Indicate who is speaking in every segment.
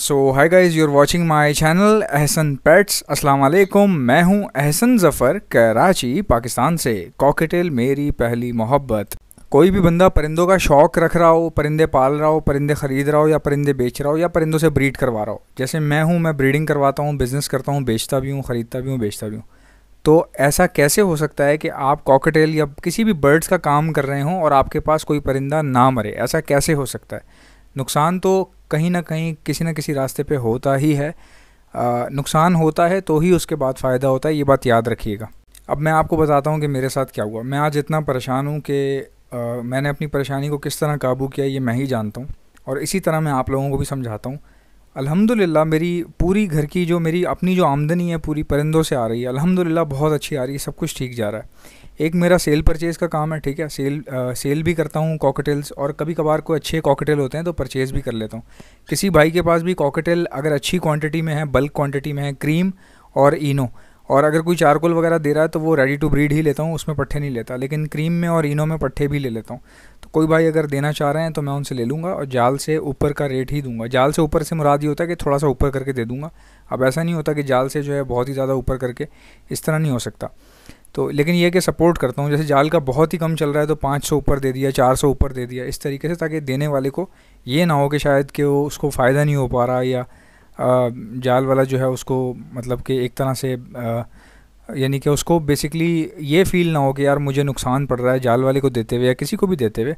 Speaker 1: so hi guys you're watching my channel Ehsan pets Aslam मैं हूँ एहसन ज़फ़र कराची पाकिस्तान से कॉकटेल मेरी पहली मोहब्बत कोई भी बंदा परिंदों का शौक़ रख रहा हो परिंदे पाल रहा हो परिंदे ख़रीद रहा हो या परिंदे बेच रहा हो या परिंदों से ब्रीड करवा रहा हो जैसे मैं हूँ मैं ब्रीडिंग करवाता हूँ बिज़नेस करता हूँ बेचता भी हूँ ख़रीदता भी हूँ बेचता भी हूँ तो ऐसा कैसे हो सकता है कि आप कॉकटेल या किसी भी बर्ड्स का काम कर रहे हों और आपके पास कोई परिंदा ना मरे ऐसा कैसे हो सकता है नुकसान तो कहीं ना कहीं किसी ना किसी रास्ते पे होता ही है नुकसान होता है तो ही उसके बाद फ़ायदा होता है ये बात याद रखिएगा अब मैं आपको बताता हूँ कि मेरे साथ क्या हुआ मैं आज इतना परेशान हूँ कि मैंने अपनी परेशानी को किस तरह काबू किया ये मैं ही जानता हूँ और इसी तरह मैं आप लोगों को भी समझाता हूँ अल्हम्दुलिल्लाह मेरी पूरी घर की जो मेरी अपनी जो आमदनी है पूरी परिंदों से आ रही है अल्हम्दुलिल्लाह बहुत अच्छी आ रही है सब कुछ ठीक जा रहा है एक मेरा सेल परचेज का काम है ठीक है सेल आ, सेल भी करता हूँ कॉकटेल्स और कभी कभार कोई अच्छे कॉकटेल होते हैं तो परचेज़ भी कर लेता हूँ किसी भाई के पास भी कॉकटेल अगर अच्छी क्वांटिटी में है बल्क क्वांटिटी में है क्रीम और इनो और अगर कोई चारकोल वगैरह दे रहा है तो वो रेडी टू ब्रीड ही लेता हूँ उसमें पट्ठे नहीं लेता लेकिन क्रीम में और इनो में पट्ठे भी ले लेता हूँ तो कोई भाई अगर देना चाह रहे हैं तो मैं उनसे ले लूँगा और जाल से ऊपर का रेट ही दूंगा जाल से ऊपर से मुराद ये होता है कि थोड़ा सा ऊपर करके दे दूँगा अब ऐसा नहीं होता कि जाल से जो है बहुत ही ज़्यादा ऊपर करके इस तरह नहीं हो सकता तो लेकिन ये कि सपोर्ट करता हूँ जैसे जाल का बहुत ही कम चल रहा है तो पाँच सौ ऊपर दे दिया चार सौ ऊपर दे दिया इस तरीके से ताकि देने वाले को ये ना हो कि शायद कि वो उसको फ़ायदा नहीं हो पा रहा या जाल वाला जो है उसको मतलब कि एक तरह से यानी कि उसको बेसिकली ये फील ना हो कि यार मुझे नुकसान पड़ रहा है जाल वाले को देते हुए या किसी को भी देते हुए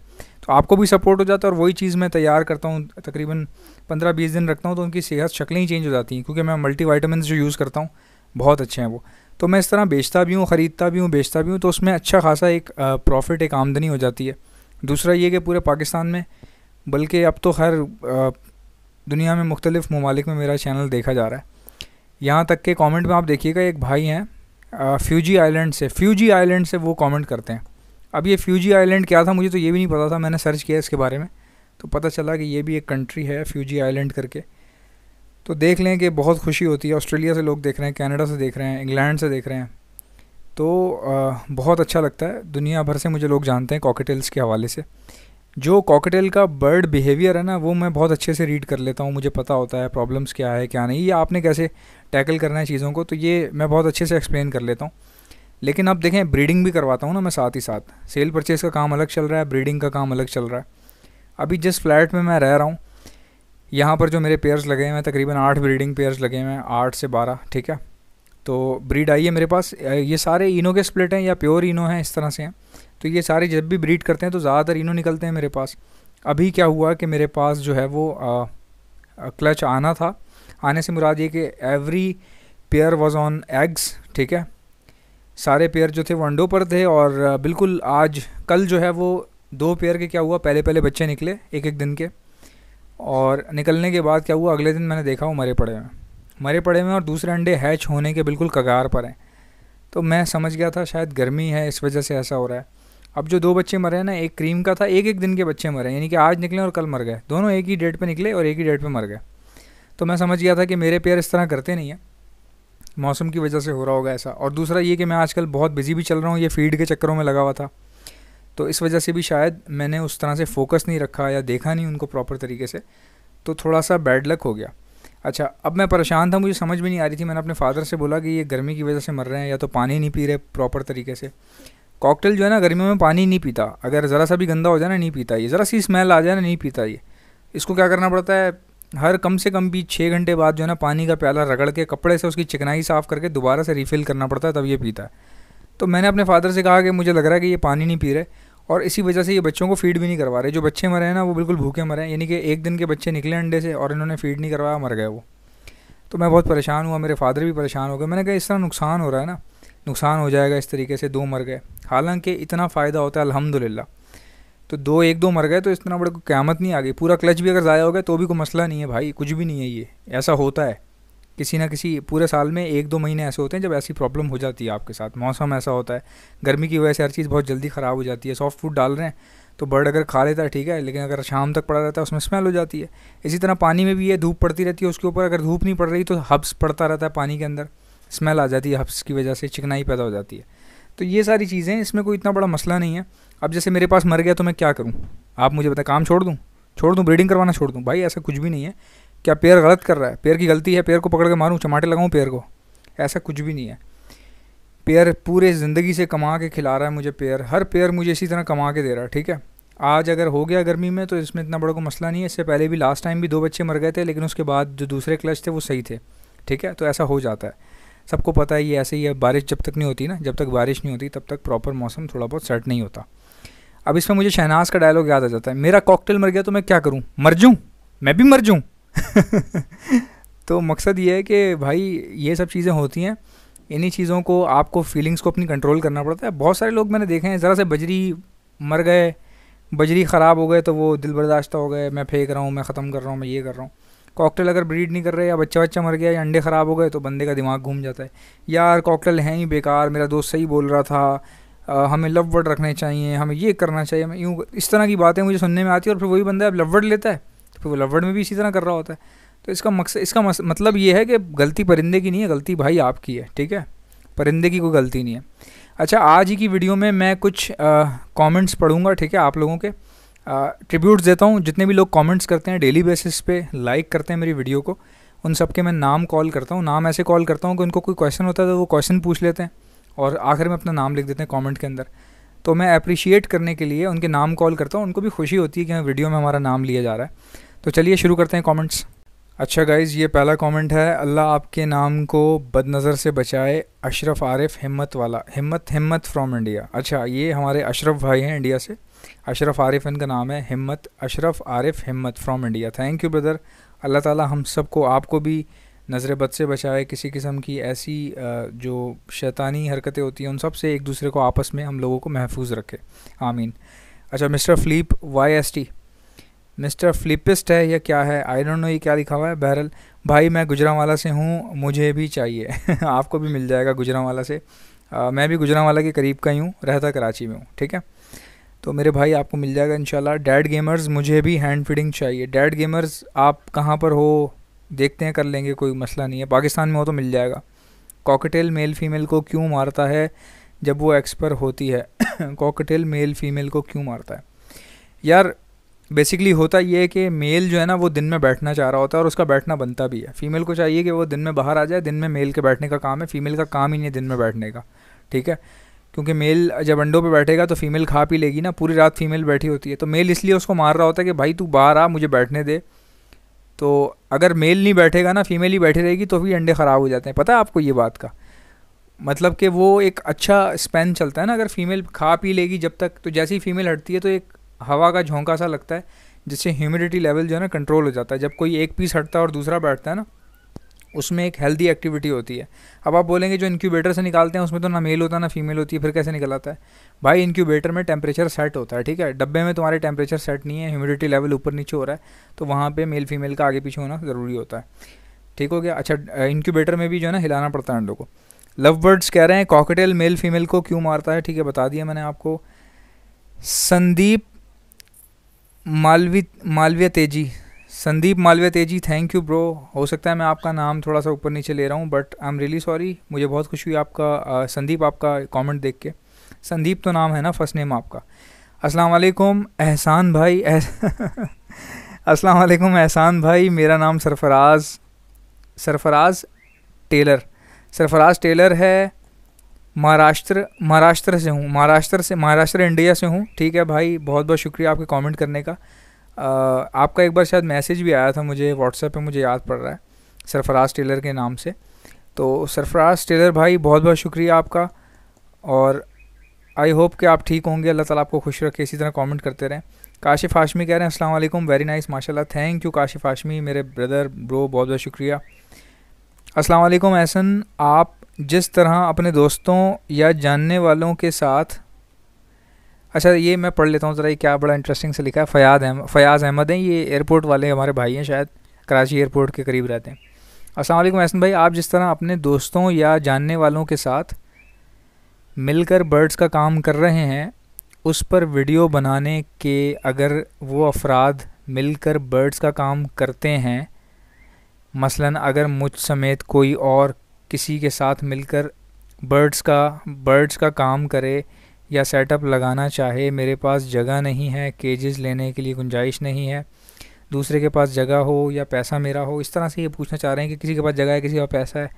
Speaker 1: तो आपको भी सपोर्ट हो जाता है और वही चीज़ मैं तैयार करता हूँ तकरीबन पंद्रह बीस दिन रखता हूँ तो उनकी सेहत शक्लें ही चेंज हो जाती हैं क्योंकि मैं मल्टी जो यूज़ करता हूँ बहुत अच्छे हैं वो तो मैं इस तरह बेचता भी हूँ ख़रीदता भी हूँ बेचता भी हूँ तो उसमें अच्छा खासा एक प्रॉफिट एक आमदनी हो जाती है दूसरा ये कि पूरे पाकिस्तान में बल्कि अब तो हर दुनिया में मुख्तलिफ़ ममालिक में मेरा चैनल देखा जा रहा है यहाँ तक के कमेंट में आप देखिएगा एक भाई हैं फ्यूजी आइलैंड से फ्यूजी आइलैंड से वो कमेंट करते हैं अब ये फ्यूजी आइलैंड क्या था मुझे तो ये भी नहीं पता था मैंने सर्च किया इसके बारे में तो पता चला कि ये भी एक कंट्री है फ्यूजी आइलैंड करके तो देख लें कि बहुत खुशी होती है ऑस्ट्रेलिया से लोग देख रहे हैं कनाडा से देख रहे हैं इंग्लैंड से देख रहे हैं तो बहुत अच्छा लगता है दुनिया भर से मुझे लोग जानते हैं कॉकटेल्स के हवाले से जो कॉकटेल का बर्ड बिहेवियर है ना वो मैं बहुत अच्छे से रीड कर लेता हूँ मुझे पता होता है प्रॉब्लम्स क्या है क्या नहीं ये आपने कैसे टैकल करना है चीज़ों को तो ये मैं बहुत अच्छे से एक्सप्लेन कर लेता हूँ लेकिन अब देखें ब्रीडिंग भी करवाता हूँ ना मैं साथ ही साथ सेल परचेज़ का काम अलग चल रहा है ब्रीडिंग का काम अलग चल रहा है अभी जिस फ्लैट में मैं रह रहा हूँ यहाँ पर जो मेरे पेयर्स लगे हुए हैं तकरीबन आठ ब्रीडिंग पेयर्स लगे हुए हैं आठ से बारह ठीक है तो ब्रीड आई है मेरे पास ये सारे इनो के स्प्लिट हैं या प्योर इनो हैं इस तरह से हैं तो ये सारे जब भी ब्रीड करते हैं तो ज़्यादातर इनो निकलते हैं मेरे पास अभी क्या हुआ कि मेरे पास जो है वो आ, क्लच आना था आने से मुराद ये कि every pair was on eggs ठीक है सारे पेयर जो थे वो अंडों पर थे और बिल्कुल आज कल जो है वो दो पेयर के क्या हुआ पहले पहले बच्चे निकले एक एक दिन के और निकलने के बाद क्या हुआ अगले दिन मैंने देखा वो मरे पड़े में मरे पड़े में और दूसरे अंडे हैच होने के बिल्कुल कगार पर हैं तो मैं समझ गया था शायद गर्मी है इस वजह से ऐसा हो रहा है अब जो दो बच्चे मरे हैं ना एक क्रीम का था एक एक दिन के बच्चे मरे यानी कि आज निकले और कल मर गए दोनों एक ही डेट पे निकले और एक ही डेट पे मर गए तो मैं समझ गया था कि मेरे पेयर इस तरह करते नहीं हैं मौसम की वजह से हो रहा होगा ऐसा और दूसरा ये कि मैं आजकल बहुत बिजी भी चल रहा हूँ ये फीड के चक्करों में लगा हुआ था तो इस वजह से भी शायद मैंने उस तरह से फोकस नहीं रखा या देखा नहीं उनको प्रॉपर तरीके से तो थोड़ा सा बैड लक हो गया अच्छा अब मैं परेशान था मुझे समझ भी नहीं आ रही थी मैंने अपने फादर से बोला कि ये गर्मी की वजह से मर रहे हैं या तो पानी नहीं पी रहे प्रॉपर तरीके से कॉकटेल जो है ना गर्मियों में पानी नहीं पीता अगर ज़रा सा भी गंदा हो जाए ना नहीं पीता ये ज़रा सी स्मेल आ जाए ना नहीं पीता ये इसको क्या करना पड़ता है हर कम से कम भी छः घंटे बाद जो है ना पानी का प्याला रगड़ के कपड़े से उसकी चिकनाई साफ़ करके दोबारा से रिफ़िल करना पड़ता है तब ये पीता है तो मैंने अपने फादर से कहा कि मुझे लग रहा है कि ये पानी नहीं पी रहे और इसी वजह से ये बच्चों को फीड भी नहीं करवा रहे जो बच्चे मरे हैं ना वो बिल्कुल भूखे मरे हैं यानी कि एक दिन के बच्चे निकले अंडे से और इन्होंने फीड नहीं करवाया मर गए वो तो मैं बहुत परेशान हुआ मेरे फादर भी परेशान हो गए मैंने कहा इस तरह नुकसान हो रहा है ना नुकसान हो जाएगा इस तरीके से दो मर गए हालांकि इतना फ़ायदा होता है अलहमदिल्ला तो दो एक दो मर गए तो इतना बड़े को क्यामत नहीं आ गई पूरा क्लच भी अगर ज़ाया हो गया तो भी कोई मसला नहीं है भाई कुछ भी नहीं है ये ऐसा होता है किसी ना किसी पूरे साल में एक दो महीने ऐसे होते हैं जब ऐसी प्रॉब्लम हो जाती है आपके साथ मौसम ऐसा होता है गर्मी की वजह से हर चीज़ बहुत जल्दी ख़राब हो जाती है सॉफ्ट फूड डाल रहे हैं तो बर्ड अगर खा लेता है ठीक है लेकिन अगर शाम तक पड़ा रहता है उसमें स्मेल हो जाती है इसी तरह पानी में भी ये धूप पड़ती रहती है उसके ऊपर अगर धूप नहीं पड़ रही तो हब्स पड़ता रहता है पानी के अंदर स्मेल आ जाती है हब्स की वजह से चिकनाई पैदा हो जाती है तो ये सारी चीज़ें इसमें कोई इतना बड़ा मसला नहीं है अब जैसे मेरे पास मर गया तो मैं क्या करूँ आप मुझे बताएं काम छोड़ दूँ छोड़ दूँ ब्रीडिंग करवाना छोड़ दूँ भाई ऐसा कुछ भी नहीं है क्या पैर गलत कर रहा है पैर की गलती है पैर को पकड़ के मारूँ चमाटे लगाऊँ पैर को ऐसा कुछ भी नहीं है पैर पूरे ज़िंदगी से कमा के खिला रहा है मुझे पैर हर पैर मुझे इसी तरह कमा के दे रहा है ठीक है आज अगर हो गया गर्मी में तो इसमें इतना बड़ा कोई मसला नहीं है इससे पहले भी लास्ट टाइम भी दो बच्चे मर गए थे लेकिन उसके बाद जो दूसरे क्लच थे वो सही थे ठीक है तो ऐसा हो जाता है सबको पता है ये ऐसे ही है बारिश जब तक नहीं होती ना जब तक बारिश नहीं होती तब तक प्रॉपर मौसम थोड़ा बहुत सेट नहीं होता अब इसमें मुझे शहनाज का डायलॉग याद आ जाता है मेरा कॉकटेल मर गया तो मैं क्या करूँ मर जाऊँ मैं भी मर जाऊँ तो मकसद ये है कि भाई ये सब चीज़ें होती हैं इन्हीं चीज़ों को आपको फीलिंग्स को अपनी कंट्रोल करना पड़ता है बहुत सारे लोग मैंने देखे हैं ज़रा से बजरी मर गए बजरी ख़राब हो गए तो वो दिल बर्दाश्त हो गए मैं फेंक रहा हूँ मैं ख़त्म कर रहा हूँ मैं ये कर रहा हूँ कॉकटेल अगर ब्रीड नहीं कर रहे या बच्चा बच्चा मर गया या अंडे ख़राब हो गए तो बंदे का दिमाग घूम जाता है यार कॉकटेल हैं ही बेकार मेरा दोस्त सही बोल रहा था आ, हमें लव वर्ड रखने चाहिए हमें ये करना चाहिए हमें यूँ इस तरह की बातें मुझे सुनने में आती है और फिर वही बंदा अब लव वर्ड लेता है फिर वो लवड़ में भी इसी तरह कर रहा होता है तो इसका मकसद इसका मतलब ये है कि गलती परिंदे की नहीं है गलती भाई आपकी है ठीक है परिंदे की कोई गलती नहीं है अच्छा आज ही की वीडियो में मैं कुछ कॉमेंट्स पढ़ूंगा ठीक है आप लोगों के ट्रिब्यूट्स देता हूँ जितने भी लोग कॉमेंट्स करते हैं डेली बेसिस पे लाइक करते हैं मेरी वीडियो को उन सब के मैं नाम कॉल करता हूँ नाम ऐसे कॉल करता हूँ कि उनको कोई क्वेश्चन होता है तो वो क्वेश्चन पूछ लेते हैं और आखिर में अपना नाम लिख देते हैं कॉमेंट के अंदर तो मैं अप्रिशिएट करने के लिए उनके नाम कॉल करता हूँ उनको भी खुशी होती है कि वीडियो हाँ, में हमारा नाम लिया जा रहा है तो चलिए शुरू करते हैं कमेंट्स अच्छा गाइज़ ये पहला कमेंट है अल्लाह आपके नाम को बद नज़र से बचाए अशरफ आरिफ हिम्मत वाला हिम्मत हिम्मत फ्रॉम इंडिया अच्छा ये हमारे अशरफ भाई हैं इंडिया से अशरफ आरिफ इनका नाम है हिम्मत Ashraf Arif Himmat from India thank you brother Allah ताला हम सबको आपको भी नज़र बद से बचाए किसी किस्म की ऐसी जो शैतानी हरकतें होती हैं उन सब से एक दूसरे को आपस में हम लोगों को महफूज रखे आमीन अच्छा mister flip Y S T mister फ्लिपिस्ट है या क्या है आई डोंट नो ये क्या लिखा हुआ है बहरल भाई मैं गुजरावाला से हूँ मुझे भी चाहिए आपको भी मिल जाएगा गुजरावाला से आ, मैं भी गुजरावाला के करीब का ही हूँ रहता कराची में हूँ ठीक है तो मेरे भाई आपको मिल जाएगा शाला डैड गेमर्स मुझे भी हैंड फीडिंग चाहिए डैड गेमर्स आप कहाँ पर हो देखते हैं कर लेंगे कोई मसला नहीं है पाकिस्तान में हो तो मिल जाएगा कॉकटेल मेल फीमेल को क्यों मारता है जब वो एक्सपर होती है कॉकटेल मेल फीमेल को क्यों मारता है यार बेसिकली होता ये है कि मेल जो है ना वो दिन में बैठना चाह रहा होता है और उसका बैठना बनता भी है फीमेल को चाहिए कि वो दिन में बाहर आ जाए दिन में मेल के बैठने का काम है फीमेल का काम ही नहीं है दिन में बैठने का ठीक है क्योंकि मेल जब अंडों पे बैठेगा तो फीमेल खा पी लेगी ना पूरी रात फीमेल बैठी होती है तो मेल इसलिए उसको मार रहा होता है कि भाई तू बाहर आ मुझे बैठने दे तो अगर मेल नहीं बैठेगा ना फीमेल ही बैठी रहेगी तो भी अंडे ख़राब हो जाते हैं पता है आपको ये बात का मतलब कि वो एक अच्छा स्पेन चलता है ना अगर फीमेल खा पी लेगी जब तक तो जैसे ही फीमेल हटती है तो एक हवा का झोंका सा लगता है जिससे ह्यूमिडिटी लेवल जो है ना कंट्रोल हो जाता है जब कोई एक पीस हटता है और दूसरा बैठता है ना उसमें एक हेल्दी एक्टिविटी होती है अब आप बोलेंगे जो इंक्यूबेटर से निकालते हैं उसमें तो ना मेल होता है ना फीमेल होती है फिर कैसे निकलाता है भाई इनक्यूबेटर में टेम्परेचर सेट होता है ठीक है डब्बे में तुम्हारे टेम्परेचर सेट नहीं है ह्यूमिडिटी लेवल ऊपर नीचे हो रहा है तो वहाँ पर मेल फीमेल का आगे पीछे होना ज़रूरी होता है ठीक हो गया अच्छा इंक्यूबेटर में भी जो है ना हिलाना पड़ता है अंडों को लव बर्ड्स कह रहे हैं कॉकटेल मेल फीमेल को क्यों मारता है ठीक है बता दिया मैंने आपको संदीप मालवी मालविया तेजी संदीप मालविया तेजी थैंक यू ब्रो हो सकता है मैं आपका नाम थोड़ा सा ऊपर नीचे ले रहा हूँ but I am really sorry मुझे बहुत खुशी हुई आपका आ, संदीप आपका कमेंट देख के संदीप तो नाम है ना फर्स्ट नेम आपका अस्सलाम वालेकुम एहसान भाई अस्सलाम वालेकुम एहसान भाई मेरा नाम सरफराज सरफराज टेलर सरफराज टेलर है महाराष्ट्र महाराष्ट्र से हूँ महाराष्ट्र से महाराष्ट्र इंडिया से हूँ ठीक है भाई बहुत बहुत शुक्रिया आपके कमेंट करने का आ, आपका एक बार शायद मैसेज भी आया था मुझे व्हाट्सएप पे मुझे याद पड़ रहा है सरफराज टेलर के नाम से तो सरफराज टेलर भाई बहुत बहुत शुक्रिया आपका और आई होप कि आप ठीक होंगे अल्लाह ताला आपको खुश रखे इसी तरह कमेंट करते रहें काशिफ हाशमी कह रहे हैं अस्सलाम वालेकुम वेरी नाइस माशाल्लाह थैंक यू काशिफ हाशमी मेरे ब्रदर ब्रो बहुत बहुत शुक्रिया अस्सलाम वालेकुम एहसन आप जिस तरह अपने दोस्तों या जानने वालों के साथ अच्छा ये मैं पढ़ लेता हूँ ज़रा ये क्या बड़ा इंटरेस्टिंग से लिखा है फ़याद अहमद फ़याज़ अहमद हैं ये एयरपोर्ट वाले हमारे भाई हैं शायद कराची एयरपोर्ट के करीब रहते हैं असलम एहसन भाई आप जिस तरह अपने दोस्तों या जानने वालों के साथ मिलकर बर्ड्स का काम कर रहे हैं उस पर वीडियो बनाने के अगर वो अफराद मिलकर बर्ड्स का काम करते हैं मसलन अगर मुझ समेत कोई और किसी के साथ मिलकर बर्ड्स का बर्ड्स का काम करे या सेटअप लगाना चाहे मेरे पास जगह नहीं है केजेस लेने के लिए गुंजाइश नहीं है दूसरे के पास जगह हो या पैसा मेरा हो इस तरह से ये पूछना चाह रहे हैं कि किसी के पास जगह है किसी के पास पैसा है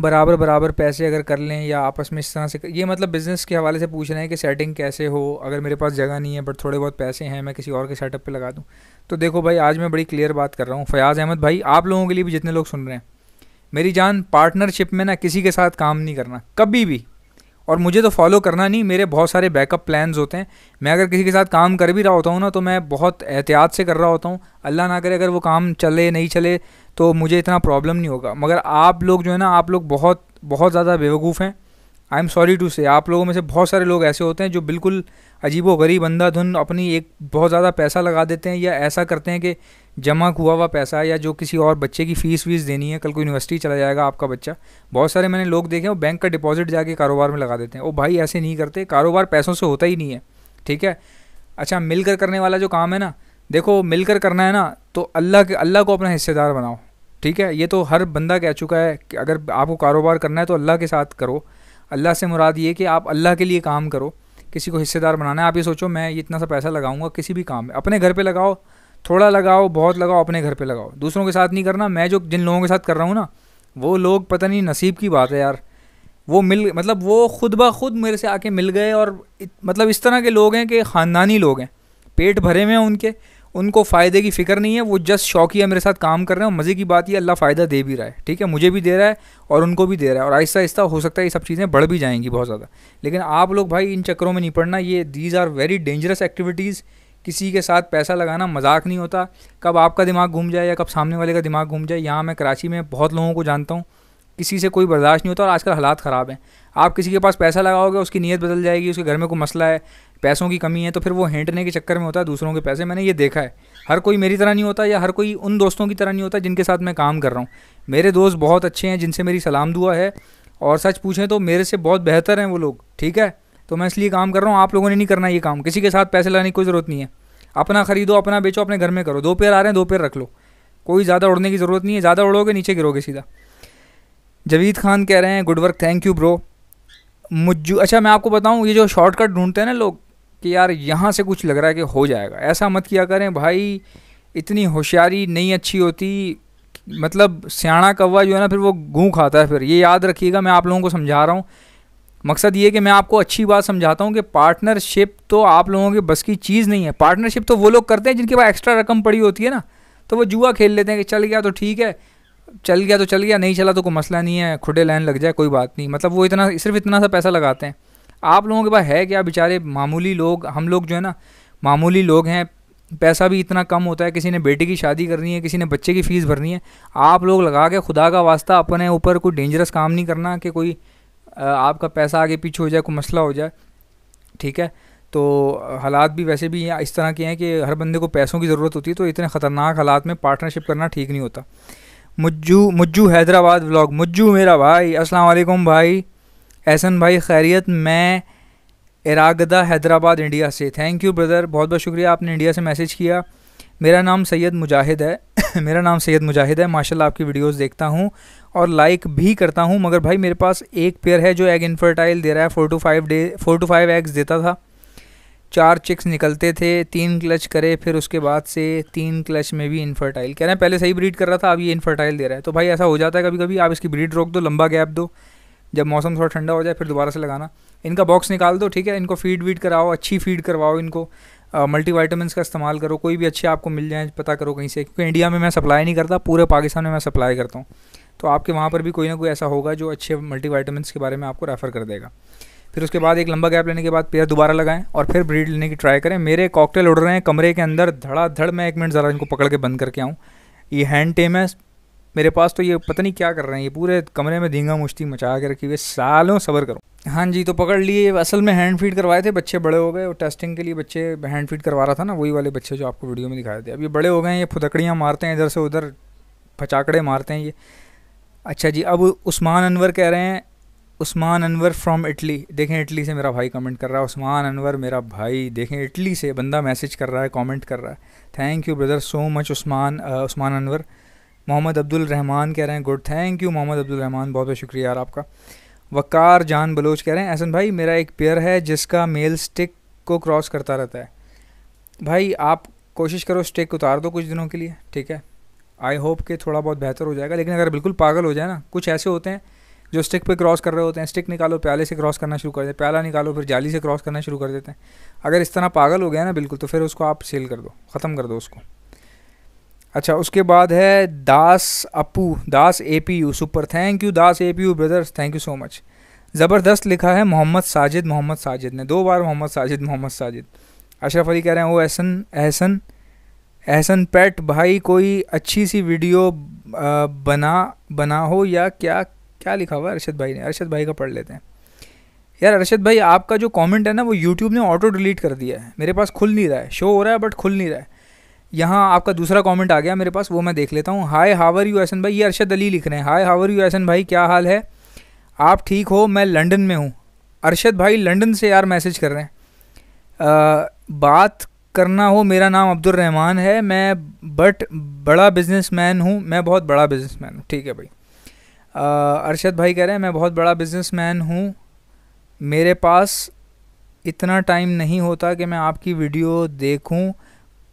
Speaker 1: बराबर बराबर पैसे अगर कर लें या आपस में इस तरह से ये मतलब बिज़नेस के हवाले से पूछ रहे हैं कि सेटिंग कैसे हो अगर मेरे पास जगह नहीं है बट थोड़े बहुत पैसे हैं मैं किसी और के सेटअप पर लगा दूँ तो देखो भाई आज मैं बड़ी क्लियर बात कर रहा हूँ फयाज़ अहमद भाई आप लोगों के लिए भी जितने लोग सुन रहे हैं मेरी जान पार्टनरशिप में ना किसी के साथ काम नहीं करना कभी भी और मुझे तो फॉलो करना नहीं मेरे बहुत सारे बैकअप प्लान्स होते हैं मैं अगर किसी के साथ काम कर भी रहा होता हूँ ना तो मैं बहुत एहतियात से कर रहा होता हूँ अल्लाह ना करे अगर वो काम चले नहीं चले तो मुझे इतना प्रॉब्लम नहीं होगा मगर आप लोग जो है ना आप लोग बहुत बहुत ज़्यादा बेवकूफ़ हैं आई एम सॉरी टू से आप लोगों में से बहुत सारे लोग ऐसे होते हैं जो बिल्कुल अजीबो गरीब अंधाधुन अपनी एक बहुत ज़्यादा पैसा लगा देते हैं या ऐसा करते हैं कि जमा हुआ हुआ पैसा या जो किसी और बच्चे की फ़ीस वीस देनी है कल को यूनिवर्सिटी चला जाएगा आपका बच्चा बहुत सारे मैंने लोग देखे वो बैंक का डिपॉजिट जाके कारोबार में लगा देते हैं वो भाई ऐसे नहीं करते कारोबार पैसों से होता ही नहीं है ठीक है अच्छा मिलकर करने वाला जो काम है ना देखो मिलकर करना है ना तो अल्लाह के अल्लाह को अपना हिस्सेदार बनाओ ठीक है ये तो हर बंदा कह चुका है कि अगर आपको कारोबार करना है तो अल्लाह के साथ करो अल्लाह से मुराद ये कि आप अल्लाह के लिए काम करो किसी को हिस्सेदार बनाना है आप ये सोचो मैं ये इतना सा पैसा लगाऊंगा किसी भी काम में अपने घर पे लगाओ थोड़ा लगाओ बहुत लगाओ अपने घर पे लगाओ दूसरों के साथ नहीं करना मैं जो जिन लोगों के साथ कर रहा हूँ ना वो लोग पता नहीं नसीब की बात है यार वो मिल मतलब वो खुद ब खुद मेरे से आके मिल गए और मतलब इस तरह के लोग हैं कि ख़ानदानी लोग हैं पेट भरे हुए हैं उनके उनको फ़ायदे की फ़िक्र नहीं है वो जस्ट है मेरे साथ काम कर रहे हैं और मज़े की बात ये अल्लाह फ़ायदा दे भी रहा है ठीक है मुझे भी दे रहा है और उनको भी दे रहा है और आहिस्ता आहिस्ता हो सकता है ये सब चीज़ें बढ़ भी जाएंगी बहुत ज़्यादा लेकिन आप लोग भाई इन चक्करों में नहीं पड़ना ये these are very dangerous activities किसी के साथ पैसा लगाना मजाक नहीं होता कब आपका दिमाग घूम जाए या कब सामने वाले का दिमाग घूम जाए यहाँ मैं कराची में बहुत लोगों को जानता हूँ किसी से कोई बर्दाश्त नहीं होता और आजकल हालात ख़राब हैं आप किसी के पास पैसा लगाओगे उसकी नीयत बदल जाएगी उसके घर में कोई मसला है पैसों की कमी है तो फिर वो हेंटने के चक्कर में होता है दूसरों के पैसे मैंने ये देखा है हर कोई मेरी तरह नहीं होता या हर कोई उन दोस्तों की तरह नहीं होता जिनके साथ मैं काम कर रहा हूँ मेरे दोस्त बहुत अच्छे हैं जिनसे मेरी सलाम दुआ है और सच पूछें तो मेरे से बहुत बेहतर हैं वो लोग ठीक है तो मैं इसलिए काम कर रहा हूँ आप लोगों ने नहीं करना ये काम किसी के साथ पैसे लगाने की कोई ज़रूरत नहीं है अपना खरीदो अपना बेचो अपने घर में करो दो पैर आ रहे हैं दो पैर रख लो कोई ज़्यादा उड़ने की ज़रूरत नहीं है ज़्यादा उड़ोगे नीचे गिरोगे सीधा जवीद खान कह रहे हैं good work thank you bro Mujju अच्छा मैं आपको बताऊं ये जो शॉर्टकट ढूंढते हैं ना लोग कि यार यहाँ से कुछ लग रहा है कि हो जाएगा ऐसा मत किया करें भाई इतनी होशियारी नहीं अच्छी होती मतलब सियाणा कौवा जो है ना फिर वो गूँ खाता है फिर ये याद रखिएगा मैं आप लोगों को समझा रहा हूँ मकसद ये कि मैं आपको अच्छी बात समझाता हूँ कि पार्टनरशिप तो आप लोगों के बस की चीज़ नहीं है पार्टनरशिप तो वो लोग करते हैं जिनके पास एक्स्ट्रा रकम पड़ी होती है ना तो वो जुआ खेल लेते हैं कि चल गया तो ठीक है चल गया तो चल गया नहीं चला तो कोई मसला नहीं है खुडे लाइन लग जाए कोई बात नहीं मतलब वो इतना सिर्फ इतना सा पैसा लगाते हैं आप लोगों के पास है क्या बेचारे मामूली लोग हम लोग जो है ना मामूली लोग हैं पैसा भी इतना कम होता है किसी ने बेटे की शादी करनी है किसी ने बच्चे की फ़ीस भरनी है आप लोग लगा के खुदा का वास्ता अपने ऊपर कोई डेंजरस काम नहीं करना कि कोई आपका पैसा आगे पीछे हो जाए कोई मसला हो जाए ठीक है तो हालात भी वैसे भी इस तरह के हैं कि हर बंदे को पैसों की ज़रूरत होती है तो इतने ख़तरनाक हालात में पार्टनरशिप करना ठीक नहीं होता मुज्जू मुज्जू हैदराबाद व्लॉग मुज्जू मेरा भाई अस्सलाम वालेकुम भाई एहसन भाई खैरियत मैं इरागदा हैदराबाद इंडिया से थैंक यू ब्रदर बहुत बहुत शुक्रिया आपने इंडिया से मैसेज किया मेरा नाम सैयद मुजाहिद है मेरा नाम सैयद मुजाहिद है माशाल्लाह आपकी वीडियोस देखता हूँ और लाइक भी करता हूँ मगर भाई मेरे पास एक पेयर है जो एग इनफर्टाइल दे रहा है four to five day four to five eggs देता था चार चिक्स निकलते थे तीन क्लच करे फिर उसके बाद से तीन क्लच में भी इनफर्टाइल कह रहे हैं पहले सही ब्रीड कर रहा था अब ये इनफर्टाइल दे रहा है तो भाई ऐसा हो जाता है कभी कभी आप इसकी ब्रीड रोक दो लंबा गैप दो जब मौसम थोड़ा ठंडा हो जाए फिर दोबारा से लगाना इनका बॉक्स निकाल दो ठीक है इनको फीड वीड कराओ अच्छी फीड करवाओ इनको मल्टी का इस्तेमाल करो कोई भी अच्छे आपको मिल जाए पता करो कहीं से क्योंकि इंडिया में मैं सप्लाई नहीं करता पूरे पाकिस्तान में मैं सप्लाई करता हूँ तो आपके वहाँ पर भी कोई ना कोई ऐसा होगा जो अच्छे मल्टी के बारे में आपको रेफ़र कर देगा फिर उसके बाद एक लंबा गैप लेने के बाद पेयर दोबारा लगाएं और फिर ब्रीड लेने की ट्राई करें मेरे कॉकटेल उड़ रहे हैं कमरे के अंदर धड़ाधड़ मैं एक मिनट ज़रा इनको पकड़ के बंद करके आऊँ ये हैंड टेम है मेरे पास तो ये पता नहीं क्या कर रहे हैं ये पूरे कमरे में धींगा मुश्ती मचा के रखी हुई सालों सबर करो हाँ जी तो पकड़ लिए असल में हैंड फीड करवाए थे बच्चे बड़े हो गए और टेस्टिंग के लिए बच्चे हैंड फीड करवा रहा था ना वही वाले बच्चे जो आपको वीडियो में दिखाए थे अब ये बड़े हो गए ये फुदकड़ियाँ मारते हैं इधर से उधर फचाकड़े मारते हैं ये अच्छा जी अब उस्मान अनवर कह रहे हैं उस्मान अनवर फ्रॉम इटली देखें इटली से मेरा भाई कमेंट कर रहा है उस्मान अनवर मेरा भाई देखें इटली से बंदा मैसेज कर रहा है कमेंट कर रहा है thank you brother so much Usman Usman Anwar Mohammad Abdul Rahman कह रहे हैं good thank you Mohammad Abdul Rahman बहुत बहुत शुक्रिया यार आपका वक़ार जान बलोच कह रहे हैं एहसन भाई मेरा एक पेयर है जिसका मेल स्टिक को क्रॉस करता रहता है भाई आप कोशिश करो स्टिक उतार दो कुछ दिनों के लिए ठीक है आई होप कि थोड़ा बहुत बेहतर हो जाएगा लेकिन अगर बिल्कुल पागल हो जाए ना कुछ ऐसे होते हैं जो स्टिक पे क्रॉस कर रहे होते हैं स्टिक निकालो प्याले से क्रॉस करना शुरू कर देते प्याला निकालो फिर जाली से क्रॉस करना शुरू कर देते हैं अगर इस तरह पागल हो गया ना बिल्कुल तो फिर उसको आप सेल कर दो ख़त्म कर दो उसको अच्छा उसके बाद है Das Apu Das A P U super thank you Das A P U brothers thank you so much ज़बरदस्त लिखा है मोहम्मद साजिद मोहम्मद साजिद ने दो बार मोहम्मद साजिद मोहम्मद साजिद अशरफ अली कह रहे हैं ओ एहसन एहसन एहसन पेट भाई कोई अच्छी सी वीडियो बना बना हो या क्या क्या लिखा हुआ है अरशद भाई ने अरशद भाई का पढ़ लेते हैं यार अरशद भाई आपका जो कमेंट है ना वो यूट्यूब ने ऑटो डिलीट कर दिया है मेरे पास खुल नहीं रहा है शो हो रहा है बट खुल नहीं रहा है यहाँ आपका दूसरा कमेंट आ गया मेरे पास वो मैं देख लेता हूँ हाय हावर यू एसन भाई ये अरशद अली लिख रहे हैं हाय हावर यू एसन भाई क्या हाल है आप ठीक हो मैं लंडन में हूँ अरशद भाई लंडन से यार मैसेज कर रहे हैं आ, बात करना हो मेरा नाम अब्दुलरहमान है मैं बट बड़ा बिजनेसमैन हूँ मैं बहुत बड़ा बिजनेसमैन हूँ ठीक है भाई अरशद भाई कह रहे हैं मैं बहुत बड़ा बिजनेसमैन हूँ मेरे पास इतना टाइम नहीं होता कि मैं आपकी वीडियो देखूं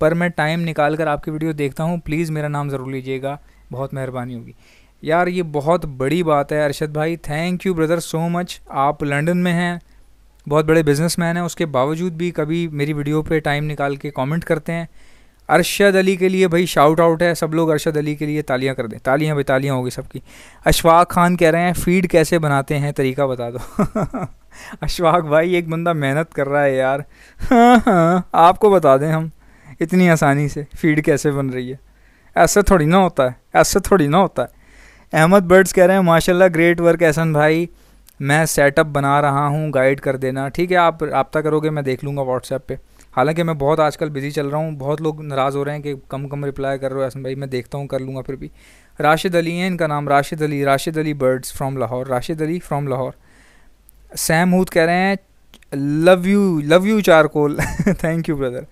Speaker 1: पर मैं टाइम निकाल कर आपकी वीडियो देखता हूं प्लीज़ मेरा नाम ज़रूर लीजिएगा बहुत मेहरबानी होगी यार ये बहुत बड़ी बात है अरशद भाई thank you brother so much आप लंदन में हैं बहुत बड़े बिजनेसमैन हैं उसके बावजूद भी कभी मेरी वीडियो पे टाइम निकाल के कमेंट करते हैं अरशद अली के लिए भाई शाउट आउट है सब लोग अरशद अली के लिए तालियां कर दें तालियां भाई तालियां होगी सबकी अशफाक खान कह रहे हैं फीड कैसे बनाते हैं तरीका बता दो अशफाक भाई एक बंदा मेहनत कर रहा है यार आपको बता दें हम इतनी आसानी से फीड कैसे बन रही है ऐसा थोड़ी ना होता है ऐसा थोड़ी ना होता है अहमद बर्ड्स कह रहे हैं माशाल्लाह ग्रेट वर्क एहसन भाई मैं सेटअप बना रहा हूँ गाइड कर देना ठीक है आप रबता करोगे मैं देख लूँगा व्हाट्सएप पर हालांकि मैं बहुत आजकल बिज़ी चल रहा हूँ बहुत लोग नाराज़ हो रहे हैं कि कम कम रिप्लाई कर रहे हो ऐसा भाई मैं देखता हूँ कर लूँगा फिर भी राशिद अली हैं इनका नाम Rashid Ali Rashid Ali birds from Lahore Rashid Ali from Lahore Sam Hood कह रहे हैं love you love you charcoal thank you brother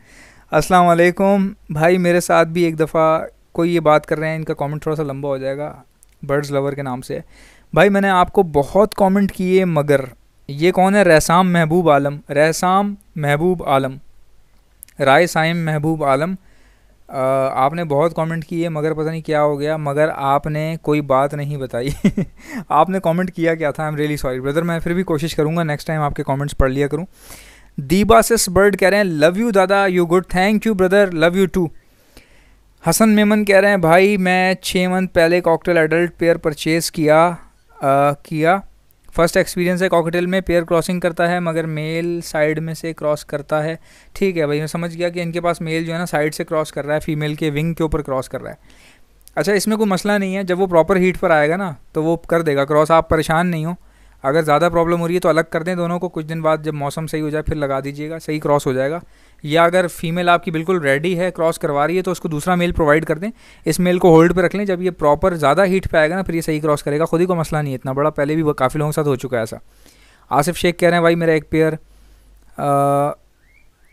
Speaker 1: अस्सलाम वालेकुम भाई मेरे साथ भी एक दफ़ा कोई ये बात कर रहे हैं इनका कमेंट थोड़ा सा लंबा हो जाएगा बर्ड्स लवर के नाम से भाई मैंने आपको बहुत कमेंट किए मगर ये कौन है रहसाम महबूब आलम रहसाम महबूब आलम राय साइम महबूब आलम आपने बहुत कमेंट किए मगर पता नहीं क्या हो गया मगर आपने कोई बात नहीं बताई आपने कमेंट किया क्या था I am really sorry brother मैं फिर भी कोशिश करूँगा नेक्स्ट टाइम आपके कमेंट्स पढ़ लिया करूँ दीबा सिस बर्ड कह रहे हैं लव यू दादा you good thank you brother love you too Hasan Memon कह रहे हैं भाई मैं छः मंथ पहले कॉकटेल एडल्ट पेयर परचेज़ किया आ, किया फर्स्ट एक्सपीरियंस है कॉकटेल में पेयर क्रॉसिंग करता है मगर मेल साइड में से क्रॉस करता है ठीक है भाई मैं समझ गया कि इनके पास मेल जो है ना साइड से क्रॉस कर रहा है फीमेल के विंग के ऊपर क्रॉस कर रहा है अच्छा इसमें कोई मसला नहीं है जब वो प्रॉपर हीट पर आएगा ना तो वो कर देगा क्रॉस आप परेशान नहीं हो अगर ज़्यादा प्रॉब्लम हो रही है तो अलग कर दें दोनों को कुछ दिन बाद जब मौसम सही हो जाए फिर लगा दीजिएगा सही क्रॉस हो जाएगा या अगर फीमेल आपकी बिल्कुल रेडी है क्रॉस करवा रही है तो उसको दूसरा मेल प्रोवाइड कर दें इस मेल को होल्ड पर रख लें जब ये प्रॉपर ज़्यादा हीट पे आएगा ना फिर ये सही क्रॉस करेगा खुद ही को मसला नहीं है इतना बड़ा पहले भी काफ़ी लोगों के साथ हो चुका है ऐसा आसिफ शेख कह रहे हैं भाई मेरा एक पेयर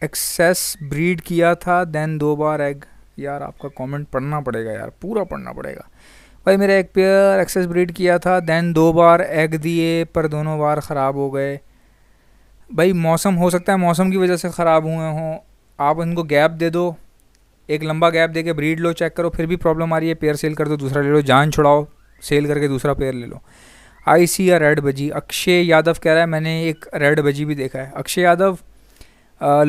Speaker 1: एक्सेस ब्रीड किया था देन दो बार एग यार आपका कमेंट पढ़ना पड़ेगा यार पूरा पढ़ना पड़ेगा भाई मेरा एक पेयर एक्सेस ब्रीड किया था देन दो बार एग दिए पर दोनों बार ख़राब हो गए भाई मौसम हो सकता है मौसम की वजह से ख़राब हुए हों आप इनको गैप दे दो एक लंबा गैप दे के ब्रीड लो चेक करो फिर भी प्रॉब्लम आ रही है पेयर सेल कर दो दूसरा ले लो जान छुड़ाओ सेल करके दूसरा पेयर ले लो आई सी या रेड बजी अक्षय यादव कह रहा है मैंने एक रेड बजी भी देखा है अक्षय यादव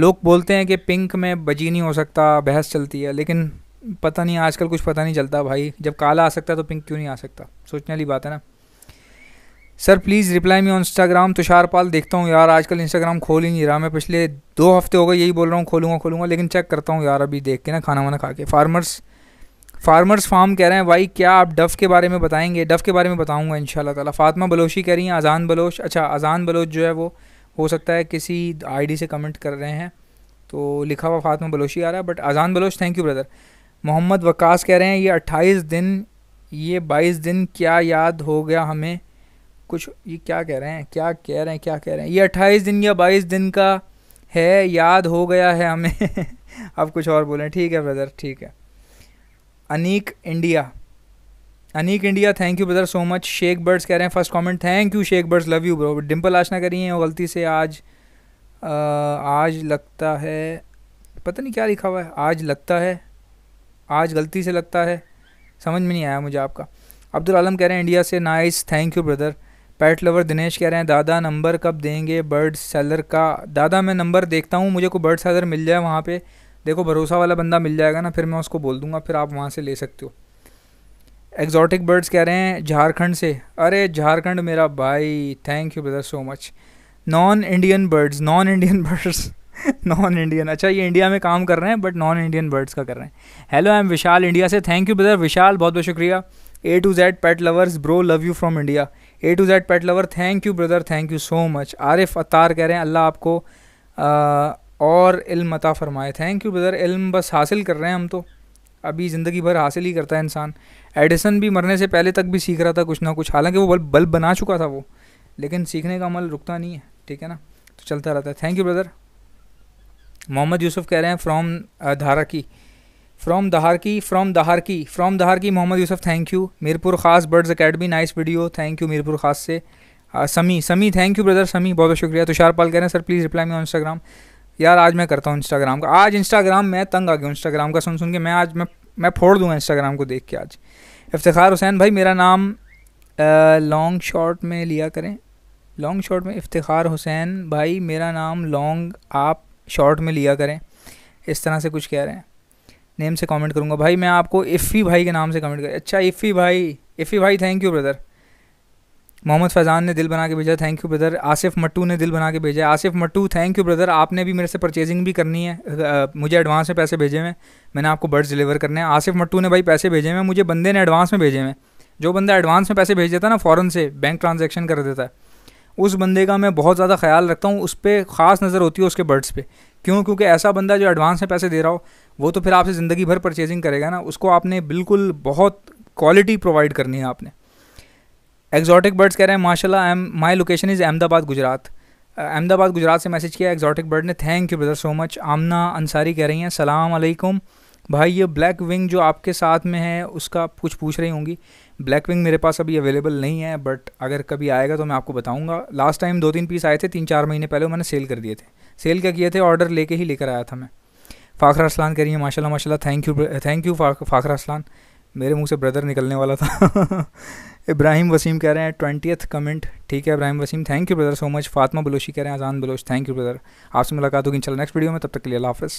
Speaker 1: लोग बोलते हैं कि पिंक में बजी नहीं हो सकता बहस चलती है लेकिन पता नहीं आजकल कुछ पता नहीं चलता भाई जब काला आ सकता है तो पिंक क्यों नहीं आ सकता सोचने वाली बात है ना sir please reply me on Instagram Tushar Pal देखता हूँ यार आजकल इंस्टाग्राम खोल ही नहीं रहा मैं पिछले दो हफ्ते हो गए यही बोल रहा हूँ खोलूँगा खोलूँगा लेकिन चेक करता हूँ यार अभी देख के ना खाना वाना खा के फार्मर्स फार्मर्स फार्म कह रहे हैं भाई क्या आप डफ़ के बारे में बताएंगे डफ़ के बारे में बताऊँगा इन ताला फातमा बलोशी कह रही हैं अजान बलोच अच्छा अजान बलोच जो है वो हो सकता है किसी आई से कमेंट कर रहे हैं तो लिखा हुआ फातमा बलोशी आ रहा है but Azan Baloch thank you brother Mohammad वक्स कह रहे हैं ये अट्ठाईस दिन ये बाईस दिन क्या याद हो गया हमें कुछ ये क्या कह रहे हैं क्या कह रहे हैं क्या कह रहे हैं ये अट्ठाईस दिन या बाईस दिन का है याद हो गया है हमें अब कुछ और बोलें ठीक है ब्रदर ठीक है Aneek India Aneek India thank you brother so much Sheikh birds कह रहे हैं first comment thank you Sheikh birds love you bro Dimple Aashna करी करिए गलती से आज आ, आज लगता है पता नहीं क्या लिखा हुआ है आज लगता है आज गलती से लगता है समझ में नहीं आया मुझे आपका अब्दुल आलम कह रहे हैं इंडिया से nice thank you brother pet lover Dinesh कह रहे हैं दादा नंबर कब देंगे बर्ड सेलर का दादा मैं नंबर देखता हूँ मुझे कोई बर्ड सेलर मिल जाए वहाँ पे देखो भरोसा वाला बंदा मिल जाएगा ना फिर मैं उसको बोल दूँगा फिर आप वहाँ से ले सकते हो एक्जॉटिक बर्ड्स कह रहे हैं झारखंड से अरे झारखंड मेरा भाई thank you brother so much non Indian birds non Indian birds non Indian अच्छा ये इंडिया में काम कर रहे हैं बट नॉन इंडियन बर्ड्स का कर रहे हैं hello I am Vishal India से थैंक यू ब्रदर विशाल बहुत बहुत शुक्रिया A to Z pet lovers bro love you from India A to Z pet lover thank you brother thank you so much Arif Attar कह रहे हैं अल्लाह आपको आ, और इल्म अता फरमाए थैंक यू ब्रदर इल्म बस हासिल कर रहे हैं हम तो अभी ज़िंदगी भर हासिल ही करता है इंसान एडिसन भी मरने से पहले तक भी सीख रहा था कुछ ना कुछ हालांकि वो बल्ब बल्ब बना चुका था वो लेकिन सीखने का अमल रुकता नहीं है ठीक है ना तो चलता रहता है thank you brother Mohammad Yusuf कह रहे हैं फ्रॉम धारा की from Daharki from Daharki from की Mohammad Yusuf thank you Mirpur Khas birds academy nice video thank you Mirpur Khas से समी समी थैंक यू ब्रदर समी बहुत बहुत शुक्रिया तुषार पाल कह रहे हैं sir please reply me on Instagram यार आज मैं करता हूँ इंस्टाग्राम का आज इंस्टाग्राम मैं तंग आ गया इंस्टाग्राम का सुन सुन के मैं आज मैं मैं फोड़ दूंगा इंस्टाग्राम को देख के आज इफ्तार हुसैन भाई मेरा नाम लॉन्ग शॉर्ट में लिया करें लॉन्ग शॉट में इफ्तार हुसैन भाई मेरा नाम लॉन्ग आप शॉर्ट में लिया करें इस तरह से कुछ कह रहे हैं नेम से कमेंट करूँगा भाई मैं आपको इफ़ी भाई के नाम से कमेंट कर अच्छा इफ़ी भाई इफ़ी भाई thank you brother Mohammad Faizan ने दिल बना के भेजा thank you brother Asif Mattu ने दिल बना के भेजा Asif Mattu thank you brother आपने भी मेरे से परचेजिंग भी करनी है आ, मुझे एडवांस में पैसे भेजे हुए मैंने आपको बर्ड्स डिलीवर करने हैं आसिफ मट्टू ने भाई पैसे भेजे हुए मुझे बंदे ने एडवांस में भेजे हुए जो बंदा एडवांस में पैसे भेज देता है ना फ़ौरन से बैंक ट्रांजेक्शन कर देता है उस बंदे का मैं बहुत ज़्यादा ख्याल रखता हूँ उस पर ख़ास नज़र होती है उसके बर्ड्स पे क्यों क्योंकि ऐसा बंदा जो एडवांस में पैसे दे रहा हो वो तो फिर आपसे ज़िंदगी भर परचेजिंग करेगा ना उसको आपने बिल्कुल बहुत क्वालिटी प्रोवाइड करनी है आपने एक्जॉटिक बर्ड्स कह रहे हैं माशाल्लाह I am my location is Ahmedabad Gujarat Ahmedabad Gujarat से मैसेज किया एक्जॉटिक बर्ड ने thank you brother so much Amna Ansari कह रही हैं सलाम अलैकुम भाई ये ब्लैक विंग जो आपके साथ में है उसका कुछ पूछ रही होंगी ब्लैक विंग मेरे पास अभी अवेलेबल नहीं है बट अगर कभी आएगा तो मैं आपको बताऊंगा लास्ट टाइम दो तीन पीस आए थे तीन चार महीने पहले मैंने सेल कर दिए थे सेल क्या किए थे ऑर्डर लेके ही लेकर आया था मैं फ़ाखरा असलान हूँ माशा माशा thank you thank you Fakhra Aslan मेरे मुंह से ब्रदर निकलने वाला था इब्राहिम वसीम कह रहे हैं ट्वेंटियथ कमेंट ठीक है Ibrahim Waseem thank you brother so much Fatma Baloshi कह रहे हैं Azan Baloch thank you brother आपसे मुलाकात होगी चल नेक्स्ट वीडियो में तब तक के लिए हाफ़